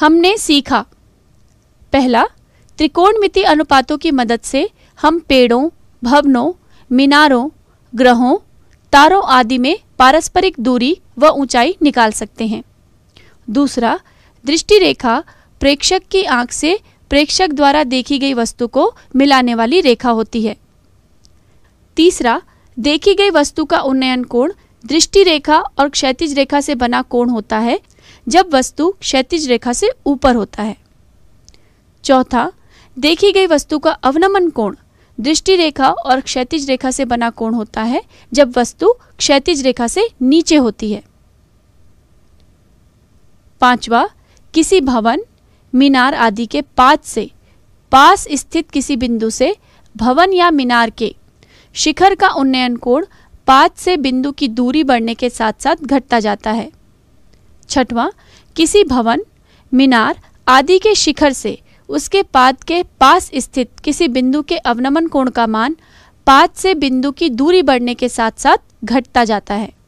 हमने सीखा पहला त्रिकोणमिति अनुपातों की मदद से हम पेड़ों भवनों मीनारों ग्रहों तारों आदि में पारस्परिक दूरी व ऊंचाई निकाल सकते हैं दूसरा दृष्टि रेखा प्रेक्षक की आंख से प्रेक्षक द्वारा देखी गई वस्तु को मिलाने वाली रेखा होती है तीसरा देखी गई वस्तु का उन्नयन कोण दृष्टि रेखा और क्षैतिज रेखा से बना कोण होता है जब वस्तु क्षैतिज रेखा से ऊपर होता है चौथा देखी गई वस्तु का अवनमन कोण दृष्टि रेखा और क्षैतिज रेखा से बना कोण होता है जब वस्तु क्षैतिज रेखा से नीचे होती है पांचवा किसी भवन मीनार आदि के पास से पास स्थित किसी बिंदु से भवन या मीनार के शिखर का उन्नयन कोण पात से बिंदु की दूरी बढ़ने के साथ साथ घटता जाता है छठवां किसी भवन मीनार आदि के शिखर से उसके पाद के पास स्थित किसी बिंदु के अवनमन कोण का मान पाद से बिंदु की दूरी बढ़ने के साथ साथ घटता जाता है